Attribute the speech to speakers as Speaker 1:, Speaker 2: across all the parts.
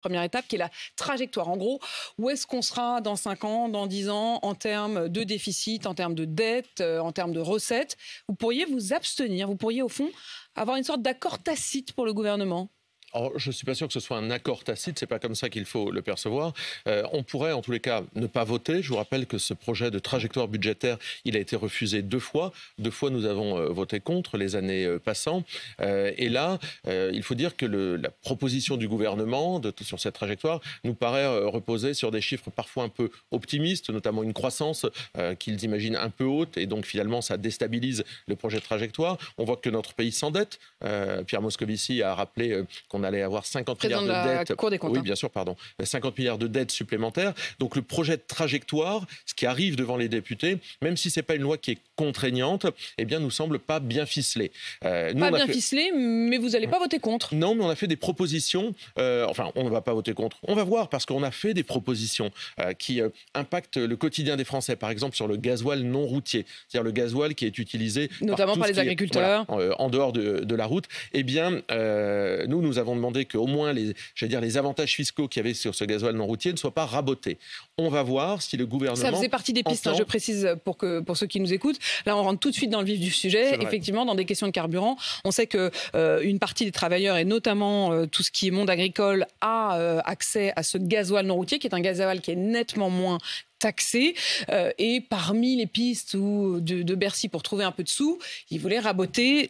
Speaker 1: première étape qui est la trajectoire. En gros, où est-ce qu'on sera dans 5 ans, dans 10 ans, en termes de déficit, en termes de dette, euh, en termes de recettes Vous pourriez vous abstenir, vous pourriez au fond avoir une sorte d'accord tacite pour le gouvernement
Speaker 2: je ne suis pas sûr que ce soit un accord tacite, c'est pas comme ça qu'il faut le percevoir. Euh, on pourrait, en tous les cas, ne pas voter. Je vous rappelle que ce projet de trajectoire budgétaire, il a été refusé deux fois. Deux fois, nous avons euh, voté contre les années euh, passant. et là, il faut dire que la proposition du gouvernement de, sur cette trajectoire nous paraît reposer sur des chiffres parfois un peu optimistes, notamment une croissance qu'ils imaginent un peu haute, et donc finalement, ça déstabilise le projet de trajectoire. On voit que notre pays s'endette. Pierre Moscovici a rappelé qu'on on allait avoir 50 milliards de, dettes. Oui, hein. bien sûr, pardon. 50 milliards de dettes supplémentaires. Donc le projet de trajectoire, ce qui arrive devant les députés, même si c'est pas une loi qui est contraignante, eh bien nous semble pas bien ficelé. Euh, pas bien ficelé,
Speaker 1: mais vous n'allez pas voter contre.
Speaker 2: Non, mais on a fait des propositions. Euh, enfin, on ne va pas voter contre. On va voir parce qu'on a fait des propositions euh, qui impactent le quotidien des Français. Par exemple, sur le gasoil non routier, c'est-à-dire le gasoil qui est utilisé notamment par, les agriculteurs, en, dehors de, de, la route. Eh bien, nous, nous avons avons demandé qu'au moins les, dire, les avantages fiscaux qu'il y avait sur ce gasoil non routier ne soient pas rabotés. On va voir si le gouvernement. Ça faisait partie des pistes, hein, je
Speaker 1: précise pour, que, pour ceux qui nous écoutent. Là, on rentre tout de suite dans le vif du sujet. Effectivement, dans des questions de carburant, on sait que euh, une partie des travailleurs, et notamment euh, tout ce qui est monde agricole, a euh, accès à ce gasoil non routier, qui est un gasoil qui est nettement moins taxer. Euh, et parmi les pistes ou de, Bercy pour trouver un peu de sous, ils voulaient raboter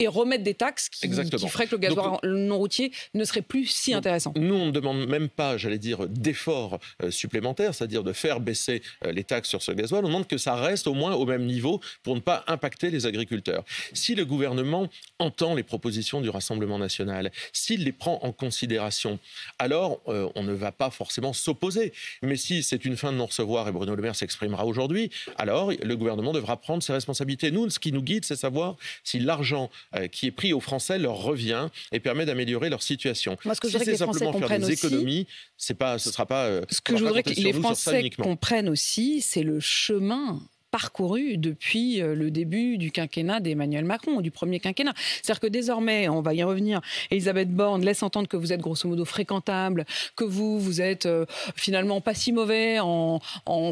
Speaker 1: et, remettre des taxes qui, feraient que le gasoil non routier ne serait plus si intéressant. Nous, on ne
Speaker 2: demande même pas, j'allais dire, d'efforts euh, supplémentaires, c'est-à-dire de faire baisser euh, les taxes sur ce gasoil. On demande que ça reste au moins au même niveau pour ne pas impacter les agriculteurs. Si le gouvernement entend les propositions du Rassemblement national, s'il les prend en considération, alors on ne va pas forcément s'opposer. Mais si c'est une fin de non et Bruno Le Maire s'exprimera aujourd'hui, alors le gouvernement devra prendre ses responsabilités. Nous, ce qui nous guide, c'est savoir si l'argent euh, qui est pris aux Français leur revient et permet d'améliorer leur situation. Parce que si c'est simplement faire des économies, c'est pas, ce sera pas. Euh, ce que je voudrais que les Français
Speaker 1: comprennent aussi, c'est le chemin parcouru depuis euh, le début du quinquennat d'Emmanuel Macron, du premier quinquennat. C'est-à-dire que désormais, on va y revenir, Elisabeth Borne laisse entendre que vous êtes grosso modo fréquentable, que vous, vous êtes euh, finalement pas si mauvais en,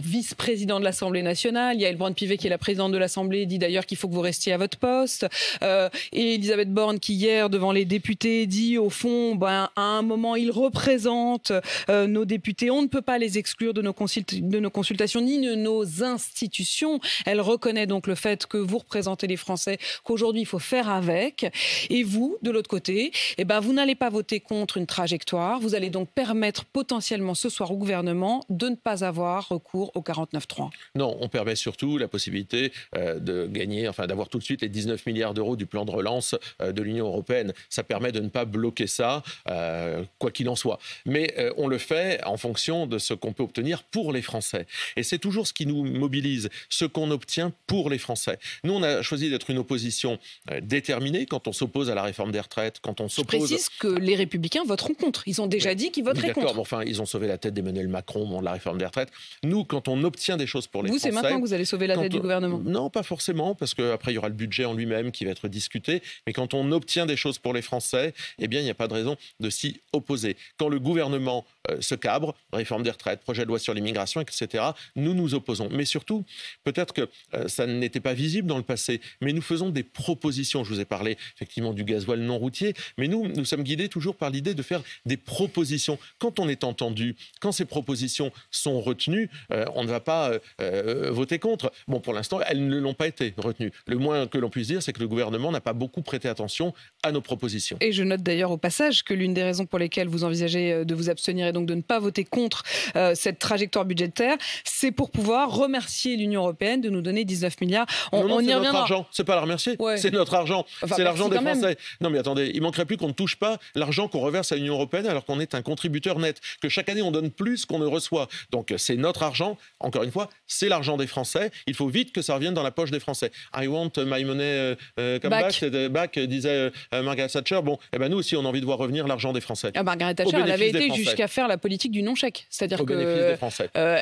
Speaker 1: vice-président de l'Assemblée nationale. a Brand-Pivet, qui est la présidente de l'Assemblée, dit d'ailleurs qu'il faut que vous restiez à votre poste. Euh, et Elisabeth Borne, qui hier, devant les députés, dit au fond, ben, à un moment, il représente nos députés. On ne peut pas les exclure de nos, de nos consultations ni de nos institutions. Elle reconnaît donc le fait que vous représentez les Français, qu'aujourd'hui il faut faire avec. Et vous, de l'autre côté, eh ben, vous n'allez pas voter contre une trajectoire. Vous allez donc permettre potentiellement ce soir au gouvernement de ne pas avoir recours au 49.3.
Speaker 2: Non, on permet surtout la possibilité euh, de gagner, enfin d'avoir tout de suite les 19 milliards d'euros du plan de relance euh, de l'Union européenne. Ça permet de ne pas bloquer ça, euh, quoi qu'il en soit. Mais on le fait en fonction de ce qu'on peut obtenir pour les Français. Et c'est toujours ce qui nous mobilise ce qu'on obtient pour les Français. Nous, on a choisi d'être une opposition euh, déterminée quand on s'oppose à la réforme des retraites, quand on s'oppose... Je précise
Speaker 1: que les Républicains voteront contre. Ils ont déjà dit qu'ils voteraient contre. D'accord,
Speaker 2: enfin, ils ont sauvé la tête d'Emmanuel Macron au moment de la réforme des retraites. Nous, quand on obtient des choses pour les Français... Vous, c'est maintenant que vous allez sauver la tête du gouvernement Non, pas forcément, parce qu'après, il y aura le budget en lui-même qui va être discuté. Mais quand on obtient des choses pour les Français, eh bien, il n'y a pas de raison de s'y opposer. Quand le gouvernement euh, se cabre, réforme des retraites, projet de loi sur l'immigration, etc., nous nous opposons. Mais surtout, Peut-être que euh, ça n'était pas visible dans le passé, mais nous faisons des propositions. Je vous ai parlé effectivement du gasoil non routier, mais nous, nous sommes guidés toujours par l'idée de faire des propositions. Quand on est entendu, quand ces propositions sont retenues, euh, on ne va pas euh, voter contre. Bon, pour l'instant, elles ne l'ont pas été retenues. Le moins que l'on puisse dire, c'est que le gouvernement n'a pas beaucoup prêté attention à nos propositions.
Speaker 1: Et je note d'ailleurs au passage que l'une des raisons pour lesquelles vous envisagez de vous abstenir et donc de ne pas voter contre cette trajectoire budgétaire, c'est pour pouvoir remercier l'Union européenne de nous donner 19 milliards. On, non, C'est notre argent,
Speaker 2: c'est pas la remercier. Ouais. C'est notre argent. c'est l'argent des Français. Non, mais attendez, il manquerait plus qu'on ne touche pas l'argent qu'on reverse à l'Union européenne alors qu'on est un contributeur net, que chaque année on donne plus qu'on ne reçoit. Donc c'est notre argent. Encore une fois, c'est l'argent des Français. Il faut vite que ça revienne dans la poche des Français. I want my money euh, euh, euh, back, disait Margaret Thatcher. Bon, eh ben nous aussi, on a envie de voir revenir l'argent des Français. Ah,
Speaker 1: Margaret Thatcher, avait été jusqu'à faire la politique du non-chèque, c'est-à-dire que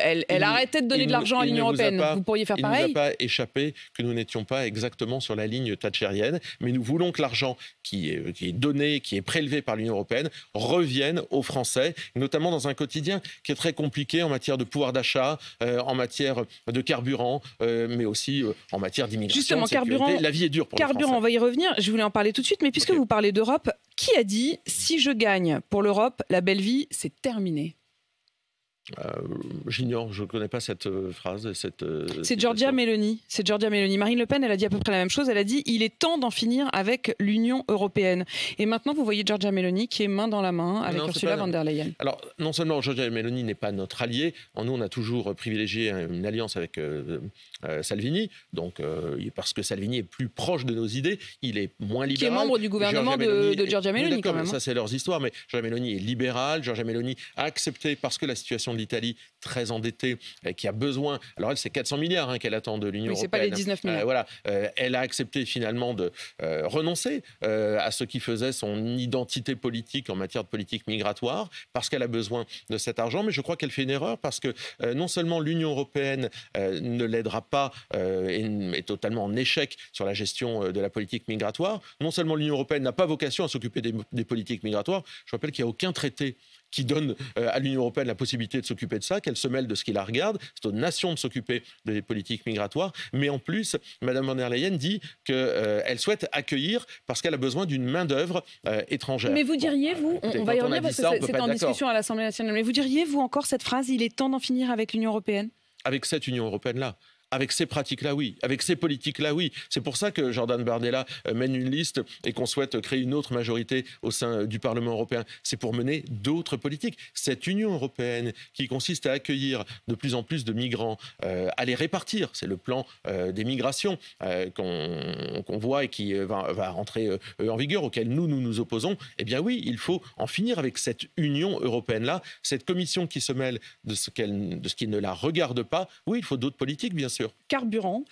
Speaker 1: elle, elle arrêtait de donner de l'argent à l'Union européenne. Vous pourriez il ne nous a
Speaker 2: pas échappé que nous n'étions pas exactement sur la ligne tachérienne. mais nous voulons que l'argent euh, qui est, donné, qui est prélevé par l'Union européenne, revienne aux Français, notamment dans un quotidien qui est très compliqué en matière de pouvoir d'achat, euh, en matière de carburant, euh, mais aussi en matière d'immigration. Justement, carburant. La vie est dure pour carburant, on
Speaker 1: va y revenir. Je voulais en parler tout de suite, mais puisque vous parlez d'Europe, qui a dit si je gagne pour l'Europe, la belle vie, c'est terminé
Speaker 2: euh, j'ignore, je ne connais pas cette euh, phrase. Cette, euh,
Speaker 1: c'est Giorgia Meloni. C'est Giorgia Meloni. Marine Le Pen, elle a dit à peu près la même chose. Elle a dit il est temps d'en finir avec l'Union européenne. Et maintenant, vous voyez Giorgia Meloni qui est main dans la main avec Ursula von der Leyen.
Speaker 2: Alors, non seulement Giorgia Meloni n'est pas notre allié, en nous, on a toujours privilégié une alliance avec Salvini, donc, parce que Salvini est plus proche de nos idées, il est moins libéral. Qui est membre du gouvernement de, de, Giorgia Meloni, quand même. Ça, hein. c'est leurs histoires, mais Giorgia Meloni est libérale, Giorgia Meloni a accepté parce que la situation l'Italie très endettée, euh, qui a besoin. Alors elle, c'est 400 milliards hein, qu'elle attend de l'Union ce européenne. pas les 19 euh, milliards. voilà, euh, elle a accepté finalement de renoncer à ce qui faisait son identité politique en matière de politique migratoire parce qu'elle a besoin de cet argent. Mais je crois qu'elle fait une erreur parce que non seulement l'Union européenne ne l'aidera pas et est totalement en échec sur la gestion de la politique migratoire, non seulement l'Union européenne n'a pas vocation à s'occuper des, des politiques migratoires. Je rappelle qu'il n'y a aucun traité qui donne euh, à l'Union européenne la possibilité de s'occuper de ça, qu'elle se mêle de ce qui la regarde. C'est aux nations de s'occuper des politiques migratoires. Mais en plus, Mme von der Leyen dit qu'elle euh, souhaite accueillir parce qu'elle a besoin d'une main-d'œuvre euh, étrangère. Mais vous
Speaker 1: diriez, vous, on, va y revenir parce que c'est en discussion à l'Assemblée nationale, mais vous diriez, vous encore, cette phrase, il est temps d'en finir avec l'Union européenne
Speaker 2: Avec cette Union européenne-là. Avec ces pratiques-là, oui. Avec ces politiques-là, oui. C'est pour ça que Jordan Bardella euh, mène une liste et qu'on souhaite créer une autre majorité au sein euh, du Parlement européen. C'est pour mener d'autres politiques. Cette Union européenne qui consiste à accueillir de plus en plus de migrants, euh, à les répartir, c'est le plan des migrations qu'on voit et qui va, rentrer en vigueur, auquel nous, nous nous opposons, eh bien oui, il faut en finir avec cette Union européenne-là, cette commission qui se mêle de ce, qu'elle, de ce qui ne la regarde pas. Oui, il faut d'autres politiques, bien sûr
Speaker 1: carburant.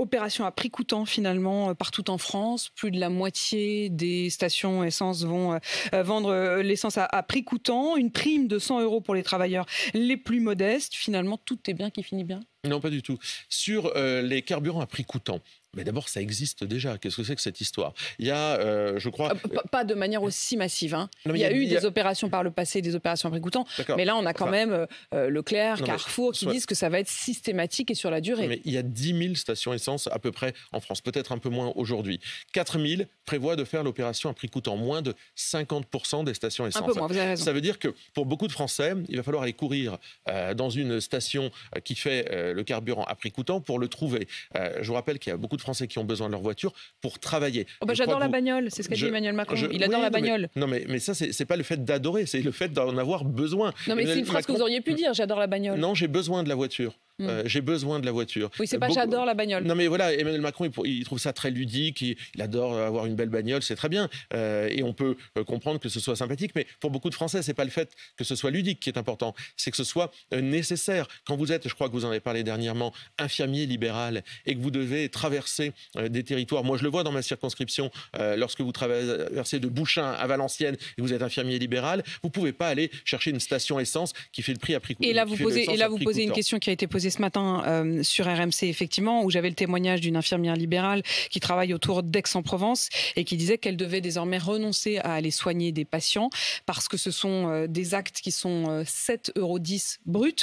Speaker 1: Opération à prix coûtant finalement euh, partout en France. Plus de la moitié des stations essence vont euh, euh, vendre l'essence à, prix coûtant. Une prime de 100 euros pour les travailleurs les plus modestes. Finalement, tout est bien qui finit bien.
Speaker 2: Non, pas du tout. Sur les carburants à prix coûtant, mais d'abord, ça existe déjà. Qu'est-ce que c'est que cette histoire Il y a, euh, je crois... Ah,
Speaker 1: pas de manière aussi massive. Hein. il y a, eu des opérations par le passé, des opérations à prix coûtant, Mais là, on a quand même euh, euh Leclerc, Carrefour, qui disent que ça va être systématique et sur la durée.
Speaker 2: il y a 10 000 stations essence à peu près en France, peut-être un peu moins aujourd'hui. 4 000 prévoient de faire l'opération à prix coûtant. Moins de 50 des stations essence. Ça veut dire que pour beaucoup de Français, il va falloir aller courir euh, dans une station qui fait le carburant à prix coûtant pour le trouver. je vous rappelle qu'il y a beaucoup Français qui ont besoin de leur voiture pour travailler. Oh bah, j'adore la
Speaker 1: bagnole, c'est ce qu'a dit Emmanuel Macron. Il adore la bagnole.
Speaker 2: non, mais, mais ça, c'est pas le fait d'adorer, c'est le fait d'en avoir besoin.
Speaker 1: Non, mais c'est une phrase que vous auriez pu dire, j'adore la bagnole. Non,
Speaker 2: j'ai besoin de la voiture. Mmh. Euh, j'ai besoin de la voiture.
Speaker 1: Oui, c'est pas j'adore la bagnole. Non,
Speaker 2: mais voilà, Emmanuel Macron, il, trouve ça très ludique, il, adore avoir une belle bagnole, c'est très bien. Euh, et on peut euh, comprendre que ce soit sympathique, mais pour beaucoup de Français, c'est pas le fait que ce soit ludique qui est important, c'est que ce soit nécessaire. Quand vous êtes, je crois que vous en avez parlé dernièrement, infirmier libéral et que vous devez traverser des territoires, moi je le vois dans ma circonscription, lorsque vous traversez de Bouchain à Valenciennes et vous êtes infirmier libéral, vous pouvez pas aller chercher une station essence qui fait le prix à prix Et là, vous posez, et là, vous posez une question
Speaker 1: qui a été posée ce matin euh, sur RMC, effectivement, où j'avais le témoignage d'une infirmière libérale qui travaille autour d'Aix-en-Provence et qui disait qu'elle devait désormais renoncer à aller soigner des patients parce que ce sont euh, des actes qui sont 7,10 euh, euros bruts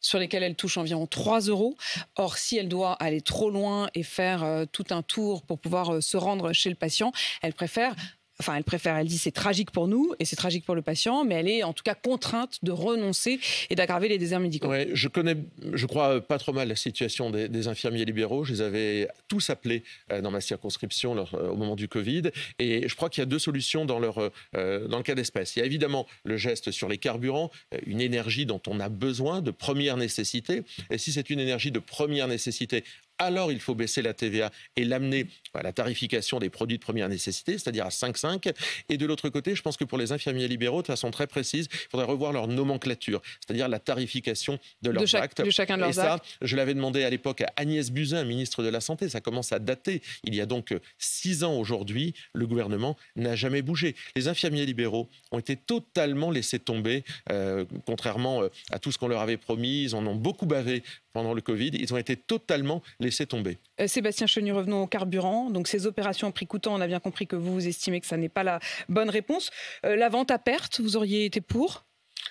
Speaker 1: sur lesquels elle touche environ 3 euros. Or, si elle doit aller trop loin et faire tout un tour pour pouvoir se rendre chez le patient, elle préfère enfin elle préfère, elle dit c'est tragique pour nous et c'est tragique pour le patient, mais elle est en tout cas contrainte de renoncer et d'aggraver les déserts médicaux.
Speaker 2: je connais, je crois pas trop mal la situation des, infirmiers libéraux. Je les avais tous appelés euh, dans ma circonscription euh, au moment du Covid et je crois qu'il y a deux solutions dans, leur, euh, dans le cas d'espèce. Il y a évidemment le geste sur les carburants, une énergie dont on a besoin de première nécessité et si c'est une énergie de première nécessité alors il faut baisser la TVA et l'amener à la tarification des produits de première nécessité, c'est-à-dire à, 5,5. Et de l'autre côté, je pense que pour les infirmiers libéraux, de façon très précise, il faudrait revoir leur nomenclature, c'est-à-dire la tarification de leurs de actes. chacun de et ça, je l'avais demandé à l'époque à Agnès Buzyn, ministre de la Santé. Ça commence à dater. Il y a donc six ans aujourd'hui, le gouvernement n'a jamais bougé. Les infirmiers libéraux ont été totalement laissés tomber, euh, contrairement euh, à tout ce qu'on leur avait promis. Ils en ont beaucoup bavé pendant le Covid. Ils ont été totalement laissés tomber.
Speaker 1: Euh, Sébastien Chenu, revenons au carburant. Donc ces opérations à prix coûtant, on a bien compris que vous, vous estimez que ça n'est pas la bonne réponse. Euh, la vente à perte, vous auriez été pour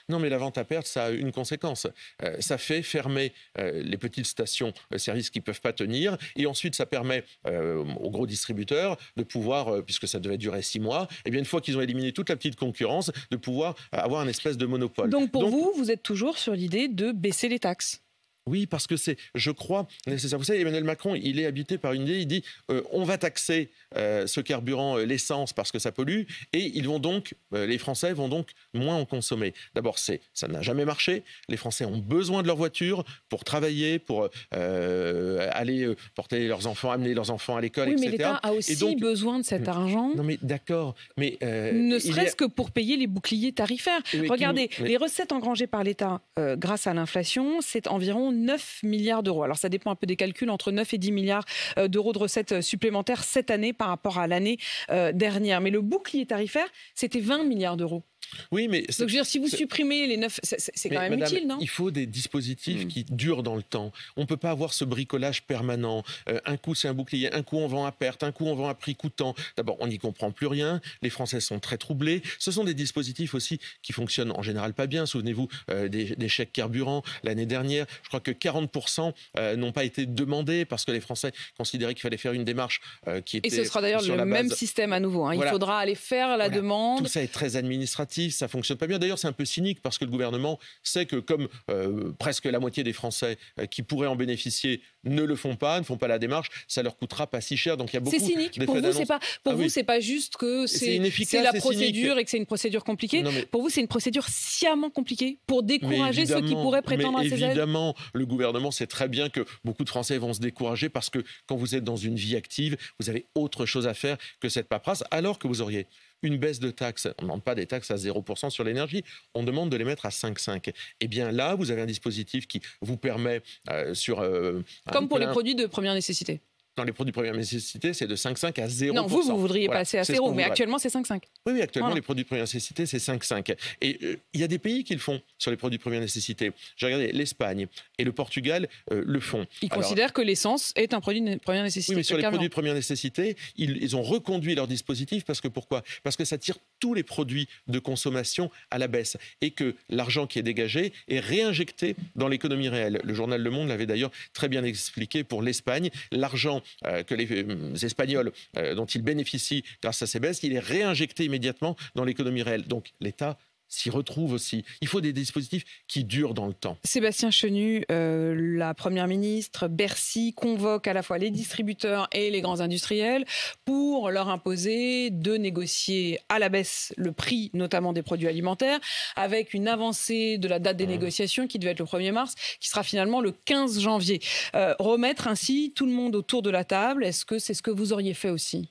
Speaker 2: non, mais la vente à perte, ça a une conséquence. Euh, ça fait fermer les petites stations services qui ne peuvent pas tenir. Et ensuite, ça permet aux gros distributeurs de pouvoir, puisque ça devait durer six mois, et eh bien, une fois qu'ils ont éliminé toute la petite concurrence, de pouvoir avoir un espèce de monopole. Donc, pour
Speaker 1: vous, vous êtes toujours sur l'idée de baisser les taxes
Speaker 2: oui, parce que c'est, je crois, nécessaire. Vous savez, Emmanuel Macron, il est habité par une idée, il dit euh, on va taxer euh, ce carburant, euh, l'essence, parce que ça pollue, et ils vont donc, les Français vont donc moins en consommer. D'abord, c'est, ça n'a jamais marché. Les Français ont besoin de leur voiture pour travailler, pour aller porter leurs enfants, amener leurs enfants à l'école, oui, Mais l'État a aussi
Speaker 1: besoin de cet hmm. argent. Non, mais d'accord.
Speaker 2: Mais, ne serait-ce que
Speaker 1: pour payer les boucliers tarifaires. Regardez, les recettes engrangées par l'État grâce à l'inflation, c'est environ 9 milliards d'euros. Alors ça dépend un peu des calculs, entre 9 et 10 milliards euh, d'euros de recettes euh, supplémentaires cette année par rapport à l'année euh, dernière. Mais le bouclier tarifaire, c'était 20 milliards d'euros. Oui, mais donc je veux dire, si vous supprimez les neuf, c'est quand même utile, non Il
Speaker 2: faut des dispositifs hmm. qui durent dans le temps. On ne peut pas avoir ce bricolage permanent. Euh, un coup c'est un bouclier, un coup on vend à perte, un coup on vend à prix coûtant. D'abord, on n'y comprend plus rien. Les Français sont très troublés. Ce sont des dispositifs aussi qui fonctionnent en général pas bien. Souvenez-vous euh, des, chèques carburants l'année dernière. Je crois que 40% euh, n'ont pas été demandés parce que les Français considéraient qu'il fallait faire une démarche qui était. Et ce sera d'ailleurs le même système
Speaker 1: à nouveau. Hein. Il faudra aller faire la demande. Tout
Speaker 2: ça est très administratif ça fonctionne pas bien. D'ailleurs, c'est un peu cynique parce que le gouvernement sait que comme euh, presque la moitié des Français euh, qui pourraient en bénéficier ne le font pas, ne font pas la démarche, ça leur coûtera pas si cher. Donc il y a beaucoup. C'est cynique. Pour vous, c'est pas. Pour ah vous, c'est pas
Speaker 1: juste que c'est la procédure et que c'est une procédure compliquée. Pour vous, c'est une procédure sciemment compliquée pour décourager ceux qui pourraient prétendre à ces aides.
Speaker 2: Évidemment, le gouvernement sait très bien que beaucoup de Français vont se décourager parce que quand vous êtes dans une vie active, vous avez autre chose à faire que cette paperasse, alors que vous auriez une baisse de taxes. On ne demande pas des taxes à 0% sur l'énergie, on demande de les mettre à 5,5. Eh bien là, vous avez un dispositif qui vous permet, euh, sur un euh, comme pour les produits
Speaker 1: de première nécessité.
Speaker 2: Dans les produits de première nécessité, c'est de 5,5 à 0%. Non, vous, vous voudriez passer à 0, mais actuellement, c'est 5,5. Oui, oui, actuellement, les produits de première nécessité, c'est 5,5. Et euh, il y a des pays qui le font sur les produits de première nécessité. J'ai regardé l'Espagne et le Portugal euh, le font. Ils considèrent
Speaker 1: que l'essence est un produit de première nécessité. Oui, mais sur les produits de
Speaker 2: première nécessité, ils ont reconduit leur dispositif parce que pourquoi Parce que ça tire tous les produits de consommation à la baisse et que l'argent qui est dégagé est réinjecté dans l'économie réelle. Le journal Le Monde l'avait d'ailleurs très bien expliqué pour l'Espagne. L'argent euh, que les euh, Espagnols euh, dont ils bénéficient grâce à ces baisses, il est réinjecté immédiatement dans l'économie réelle. Donc l'État s'y retrouve aussi. Il faut des dispositifs qui durent dans le temps.
Speaker 1: Sébastien Chenu, euh, la Première ministre, Bercy convoque à la fois les distributeurs et les grands industriels pour leur imposer de négocier à la baisse le prix, notamment des produits alimentaires, avec une avancée de la date des mmh. négociations qui devait être le 1er mars, qui sera finalement le 15 janvier. Euh, remettre ainsi tout le monde autour de la table, est-ce que c'est ce que vous auriez fait aussi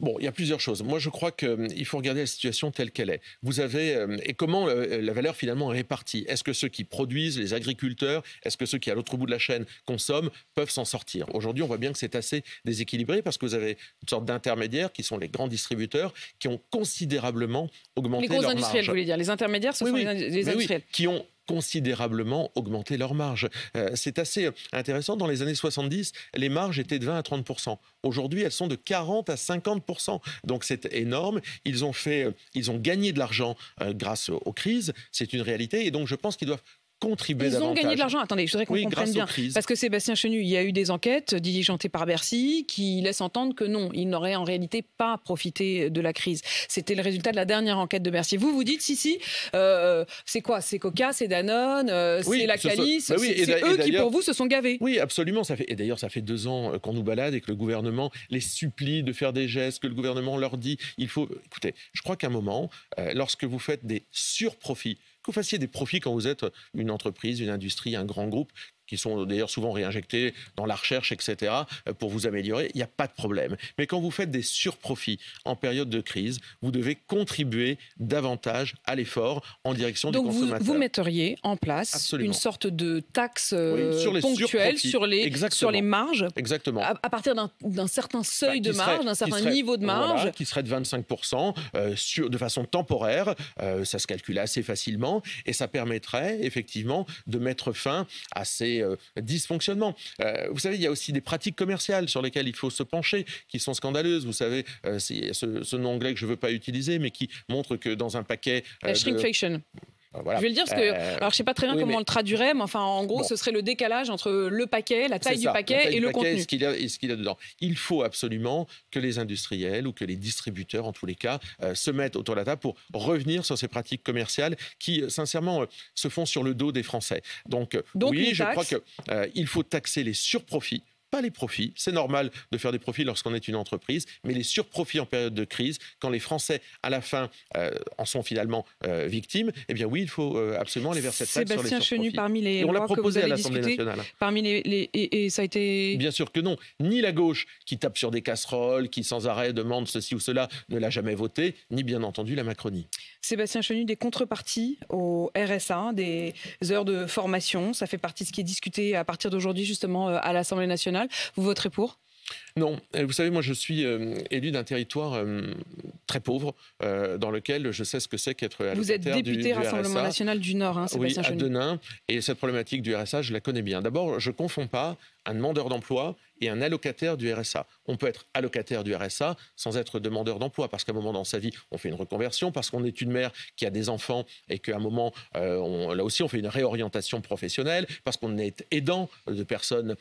Speaker 2: Bon, il y a plusieurs choses. Moi, je crois qu'il euh, faut regarder la situation telle qu'elle est. Vous avez euh, et comment euh, la valeur finalement est répartie. Est-ce que ceux qui produisent, les agriculteurs, est-ce que ceux qui à l'autre bout de la chaîne consomment peuvent s'en sortir Aujourd'hui, on voit bien que c'est assez déséquilibré parce que vous avez une sorte d'intermédiaires qui sont les grands distributeurs qui ont considérablement augmenté les gros industriels, vous voulez
Speaker 1: dire Les intermédiaires, ce sont les, industriels
Speaker 2: qui ont considérablement augmenter leurs marges. Euh, c'est assez intéressant. Dans les années 70, les marges étaient de 20 à 30 Aujourd'hui, elles sont de 40 à 50 Donc c'est énorme. Ils ont fait, euh, ils ont gagné de l'argent euh, grâce aux crises. C'est une réalité. Et donc je pense qu'ils doivent contribué Ils ont gagné de l'argent. Attendez,
Speaker 1: je voudrais qu'on comprenne bien. Parce que Sébastien Chenu, il y a eu des enquêtes diligentées par Bercy qui laissent entendre que non, il n'aurait en réalité pas profité de la crise. C'était le résultat de la dernière enquête de Bercy. Vous, vous dites, si, si, euh, c'est quoi C'est Coca, c'est Danone, euh, c'est la Calice. Bah c'est eux qui, pour vous, se sont gavés.
Speaker 2: Oui, absolument. Ça fait... Et d'ailleurs, ça fait deux ans euh, qu'on nous balade et que le gouvernement les supplie de faire des gestes, que le gouvernement leur dit, il faut... Écoutez, je crois qu'à un moment, lorsque vous faites des surprofits, que vous fassiez des profits quand vous êtes une entreprise, une industrie, un grand groupe qui sont d'ailleurs souvent réinjectés dans la recherche, etc., euh, pour vous améliorer, il n'y a pas de problème. Mais quand vous faites des surprofits en période de crise, vous devez contribuer davantage à l'effort en direction du consommateur. Donc Vous, vous
Speaker 1: metteriez en place une sorte de taxe ponctuelle euh, sur les, sur les marges, Exactement. À, partir d'un certain bah, seuil de marge, d'un certain niveau de marge.
Speaker 2: qui serait de 25% euh, sur, de façon temporaire, ça se calcule assez facilement, et ça permettrait effectivement de mettre fin à ces euh, dysfonctionnement euh, vous savez, il y a aussi des pratiques commerciales sur lesquelles il faut se pencher, qui sont scandaleuses. Vous savez, euh, c'est ce, ce, nom anglais que je ne veux pas utiliser, mais qui montre que dans un paquet... La shrinkflation. Euh, je vais le dire parce que, euh, alors je sais pas très bien comment on le
Speaker 1: traduirait, mais enfin en gros, ce serait le décalage entre le paquet, la taille du paquet et le contenu. ce qu'il
Speaker 2: a dedans. Il faut absolument que les industriels ou que les distributeurs, en tous les cas, euh, se mettent autour de la table pour revenir sur ces pratiques commerciales qui, sincèrement, se font sur le dos des Français. Donc, oui, je crois qu'il faut taxer les surprofits pas les profits. C'est normal de faire des profits lorsqu'on est une entreprise, mais les surprofits en période de crise, quand les Français, à la fin, euh, en sont finalement euh, victimes, eh bien oui, il faut euh, absolument aller vers cette taxe sur les surprofits. Chenu,
Speaker 1: parmi les et on l'a proposé à l'Assemblée nationale. Parmi les, et, ça a été...
Speaker 2: Bien sûr que non. Ni la gauche, qui tape sur des casseroles, qui sans arrêt demande ceci ou cela, ne l'a jamais voté, ni bien entendu la Macronie.
Speaker 1: Sébastien Chenu, des contreparties au RSA, des heures de formation, ça fait partie de ce qui est discuté à partir d'aujourd'hui justement à l'Assemblée nationale vous voterez pour non,
Speaker 2: euh, vous savez, moi je suis euh, élu d'un territoire euh, très pauvre, dans lequel je sais ce que c'est qu'être Vous êtes député du, Rassemblement national
Speaker 1: du Nord, hein, oui, à Denain,
Speaker 2: et cette problématique du RSA, je la connais bien. D'abord, je ne confonds pas un demandeur d'emploi et un allocataire du RSA. On peut être allocataire du RSA sans être demandeur d'emploi, parce qu'à un moment dans sa vie, on fait une reconversion, parce qu'on est une mère qui a des enfants et qu'à un moment, on, là aussi, on fait une réorientation professionnelle, parce qu'on est aidant de personnes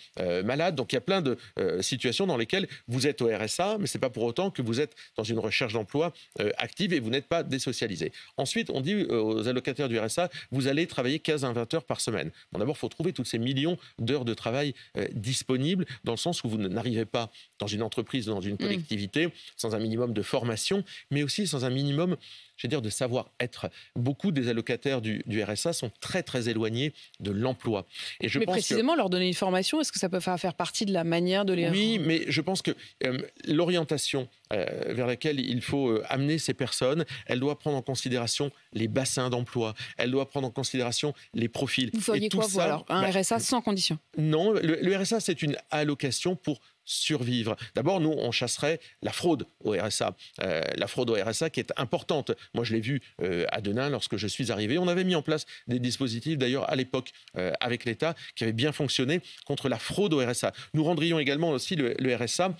Speaker 2: malades. Donc il y a plein de situations dans lesquels vous êtes au RSA, mais ce n'est pas pour autant que vous êtes dans une recherche d'emploi euh, active et vous n'êtes pas désocialisé. Ensuite, on dit euh, aux allocataires du RSA, vous allez travailler 15 à 20 heures par semaine. D'abord, il faut trouver toutes ces millions d'heures de travail euh, disponibles, dans le sens où vous n'arrivez pas dans une entreprise, dans une mmh. collectivité, sans un minimum de formation, mais aussi sans un minimum je dire, de savoir-être. Beaucoup des allocataires du, RSA sont très, très éloignés de l'emploi. Et je mais précisément,
Speaker 1: leur donner une formation, est-ce que ça peut faire partie de la manière de les... Oui, mais
Speaker 2: je pense que euh, l'orientation euh, vers laquelle il faut euh, amener ces personnes, elle doit prendre en considération les bassins d'emploi, elle doit prendre en considération les profils. Vous feriez quoi, ça, vous, alors Un bah,
Speaker 1: RSA sans condition
Speaker 2: Non, le RSA, c'est une allocation pour survivre. D'abord, nous, on chasserait la fraude au RSA, euh, la fraude au RSA qui est importante. Moi, je l'ai vu euh, à Denain lorsque je suis arrivé. On avait mis en place des dispositifs, d'ailleurs, à l'époque, euh, avec l'État, qui avaient bien fonctionné contre la fraude au RSA. Nous rendrions également aussi le, RSA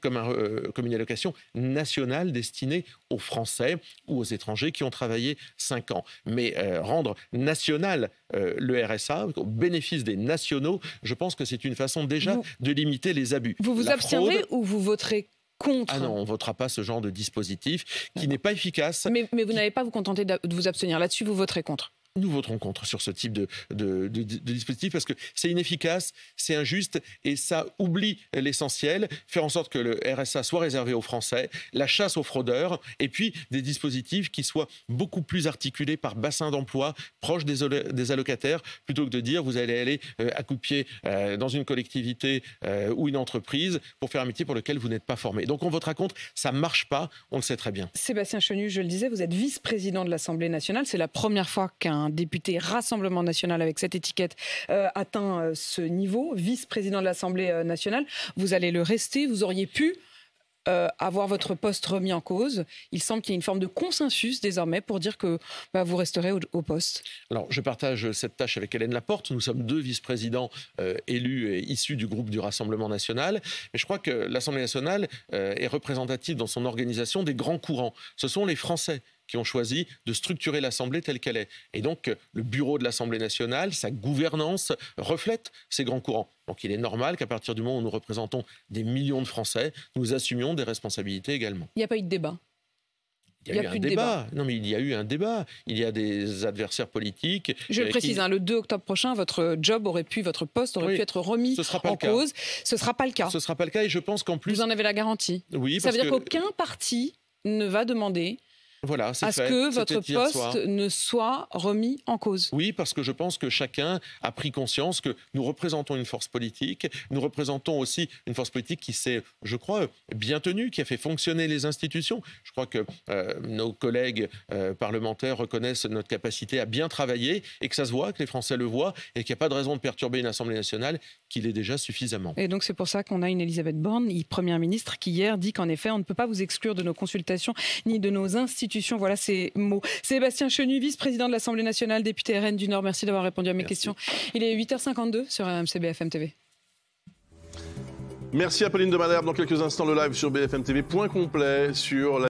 Speaker 2: comme, un, une allocation nationale destinée aux Français ou aux étrangers qui ont travaillé cinq ans. Mais rendre national le RSA au bénéfice des nationaux, je pense que c'est une façon déjà de limiter les vous vous abstiendrez
Speaker 1: ou vous voterez Contre. Ah non, on
Speaker 2: ne votera pas ce genre de dispositif qui n'est pas efficace. Mais,
Speaker 1: vous n'allez pas vous contenter de vous abstenir. Là-dessus, vous voterez contre
Speaker 2: nous voterons contre sur ce type de, de, dispositif parce que c'est inefficace, c'est injuste et ça oublie l'essentiel, faire en sorte que le RSA soit réservé aux Français, la chasse aux fraudeurs et puis des dispositifs qui soient beaucoup plus articulés par bassin d'emploi proche des, des, allocataires plutôt que de dire vous allez aller euh, à coup pied euh, dans une collectivité euh, ou une entreprise pour faire un métier pour lequel vous n'êtes pas formé. Donc on votera contre, ça ne marche pas, on le sait très bien.
Speaker 1: Sébastien Chenu, je le disais, vous êtes vice-président de l'Assemblée nationale, c'est la première fois qu'un un député Rassemblement national avec cette étiquette euh, atteint euh, ce niveau, vice-président de l'Assemblée euh, nationale. Vous allez le rester, vous auriez pu avoir votre poste remis en cause. Il semble qu'il y ait une forme de consensus désormais pour dire que bah, vous resterez au, poste.
Speaker 2: Alors, je partage cette tâche avec Hélène Laporte. Nous sommes deux vice-présidents élus et issus du groupe du Rassemblement national. Mais je crois que l'Assemblée nationale est représentative dans son organisation des grands courants. Ce sont les Français qui ont choisi de structurer l'Assemblée telle qu'elle est. Et donc, euh, le bureau de l'Assemblée nationale, sa gouvernance, reflète ces grands courants. Donc, il est normal qu'à partir du moment où nous représentons des millions de Français, nous assumions des responsabilités également.
Speaker 1: Il n'y a pas eu de débat il y a, eu un débat.
Speaker 2: Non, mais il y a eu un débat. Il y a des adversaires politiques. Euh, je le précise, hein,
Speaker 1: le 2 octobre prochain, votre job aurait pu, votre poste aurait pu être remis ce sera en cause. Cas. Ce sera pas le cas. Ce sera pas le cas, et je pense qu'en plus. Vous en avez la garantie. Oui. Ça veut dire qu'aucun parti ne va demander
Speaker 2: à ce que votre poste ne
Speaker 1: soit remis en
Speaker 2: cause. Oui, parce que je pense que chacun a pris conscience que nous représentons une force politique, nous représentons aussi une force politique qui s'est, je crois, bien tenue, qui a fait fonctionner les institutions. Je crois que euh, nos collègues euh, parlementaires reconnaissent notre capacité à bien travailler et que ça se voit, que les Français le voient et qu'il n'y a pas de raison de perturber une Assemblée nationale qui l'est déjà suffisamment.
Speaker 1: Et donc c'est pour ça qu'on a une Elisabeth Borne, première ministre, qui hier dit qu'en effet, on ne peut pas vous exclure de nos consultations ni de nos institutions voilà ces mots. Sébastien Chenu, vice-président de l'Assemblée nationale, député RN du Nord, merci d'avoir répondu à mes questions. Il est 8h52 sur AMC BFM TV. Merci Pauline de Dans quelques instants, le live sur BFM TV. Point complet sur la.